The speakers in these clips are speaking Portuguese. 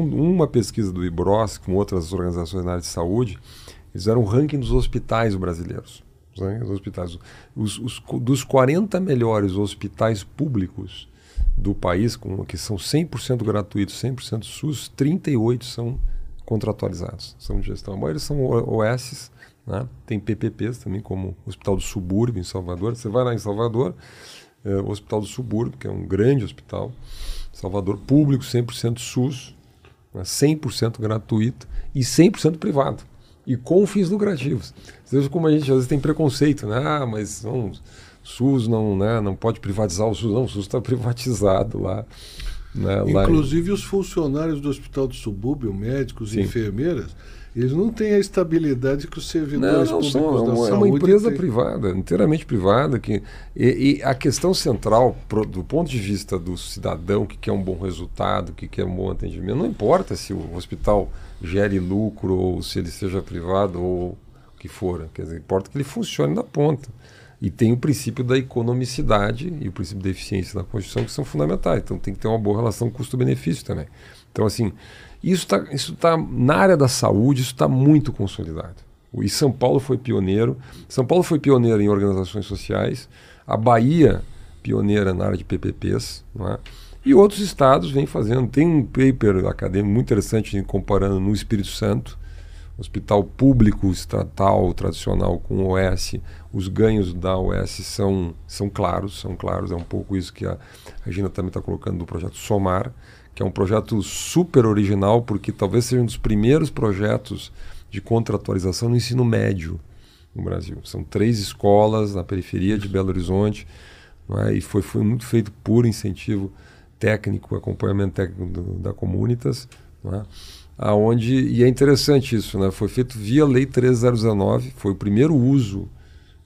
uma pesquisa do IBROS com outras organizações na área de saúde, eles fizeram um ranking dos hospitais brasileiros. Né? Os hospitais, os, os, dos 40 melhores hospitais públicos do país, com, que são 100% gratuitos, 100% SUS, 38 são contratualizados, são de gestão. A maioria são OS, né? tem PPPs também, como o Hospital do Subúrbio em Salvador. Você vai lá em Salvador, é, o Hospital do Subúrbio, que é um grande hospital, Salvador público, 100% SUS, 100% né? gratuito e 100% privado. E com fins lucrativos. Veja como a gente às vezes tem preconceito, né? Ah, mas não, SUS não, né? não pode privatizar o SUS. Não, o SUS está privatizado lá. Né, Inclusive, em... os funcionários do Hospital do Subúrbio, médicos e enfermeiras, eles não têm a estabilidade que os servidores não, não são, é uma, é uma empresa tem. privada, inteiramente privada. Que, e, e a questão central, pro, do ponto de vista do cidadão que quer um bom resultado, que quer um bom atendimento, não importa se o hospital gere lucro ou se ele seja privado ou o que for. Quer dizer, importa que ele funcione na ponta. E tem o princípio da economicidade e o princípio da eficiência na construção que são fundamentais. Então tem que ter uma boa relação custo-benefício também. Então, assim, isso está isso tá, na área da saúde, isso está muito consolidado. E São Paulo foi pioneiro. São Paulo foi pioneiro em organizações sociais. A Bahia, pioneira na área de PPPs. Não é? E outros estados vêm fazendo. Tem um paper acadêmico muito interessante comparando no Espírito Santo hospital público estatal tradicional com OS, os ganhos da OS são, são claros, são claros. É um pouco isso que a Regina também está colocando do projeto Somar, que é um projeto super original, porque talvez seja um dos primeiros projetos de contratualização no ensino médio no Brasil. São três escolas na periferia de Belo Horizonte, é? e foi, foi muito feito por incentivo técnico, acompanhamento técnico do, da Comunitas, né? Aonde, e é interessante isso, né? foi feito via Lei 3019, foi o primeiro uso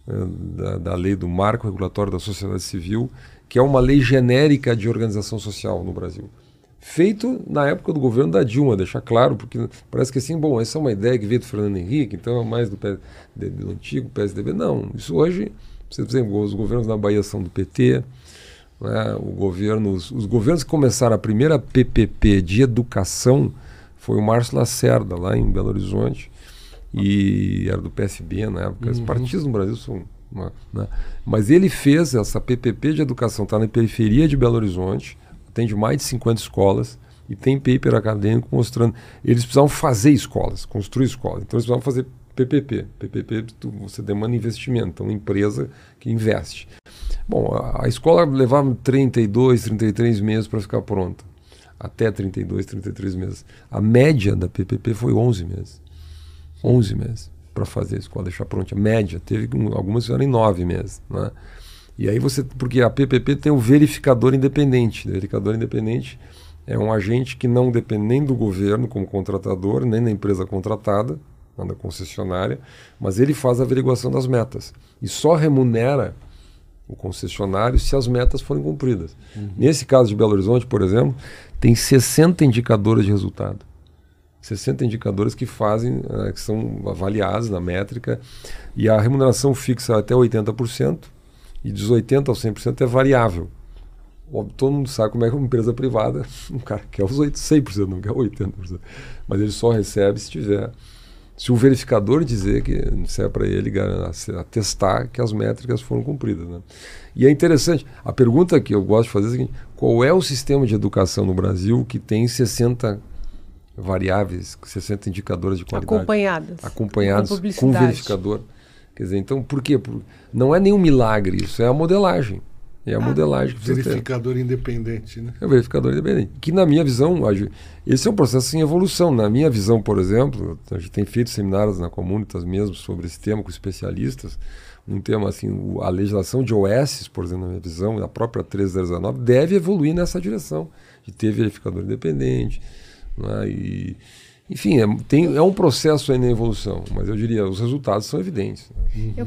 né, da, da lei do marco regulatório da sociedade civil, que é uma lei genérica de organização social no Brasil feito na época do governo da Dilma, deixar claro, porque parece que assim, bom, essa é uma ideia que veio do Fernando Henrique, então é mais do, do antigo PSDB. Não, isso hoje, você dizem, os governos na Bahia são do PT, né? O governo, os, os governos que começaram a primeira PPP de educação foi o Márcio Lacerda, lá em Belo Horizonte, e era do PSB na época. Uhum. Os partidos no Brasil são. Uma, né? Mas ele fez essa PPP de educação, está na periferia de Belo Horizonte, atende mais de 50 escolas e tem paper acadêmico mostrando. Eles precisavam fazer escolas, construir escolas. Então eles precisavam fazer PPP. PPP, tu, você demanda investimento, então empresa que investe. Bom, a, escola levava 32, 33 meses para ficar pronta. Até 32, 33 meses. A média da PPP foi 11 meses. 11 meses para fazer a escola, deixar pronta. A média, teve algumas fizeram em 9 meses. Né? E aí você, porque a PPP tem o verificador independente. O verificador independente é um agente que não depende nem do governo como contratador, nem da empresa contratada, da concessionária, mas ele faz a averiguação das metas e só remunera o concessionário se as metas forem cumpridas. Uhum. Nesse caso de Belo Horizonte, por exemplo, tem 60 indicadores de resultado. 60 indicadores que fazem, eh, que são avaliados na métrica, e a remuneração fixa é até 80%, e dos 80% ao 100% é variável. Todo mundo sabe como é que uma empresa privada, um cara quer os 8, 100%, não quer 80%, mas ele só recebe se tiver se o verificador dizer que não é para ele atestar que as métricas foram cumpridas. Né? E é interessante, a pergunta que eu gosto de fazer é a seguinte: qual é o sistema de educação no Brasil que tem 60 variáveis, 60 indicadores de qualidade? Acompanhadas. Acompanhados com, com verificador. Quer dizer, então, por quê? Por, não é nenhum milagre isso, é a modelagem. É a modelagem. Que verificador ter. independente, né? É o verificador independente. Que, na minha visão, esse é um processo em evolução. Na minha visão, por exemplo, a gente tem feito seminários na Comunitas mesmo sobre esse tema com especialistas. Um tema assim, a legislação de OS, por exemplo, na minha visão, a própria 3019, deve evoluir nessa direção de ter verificador independente. Né? E, enfim, é, tem, é um processo ainda em evolução, mas eu diria os resultados são evidentes. Né?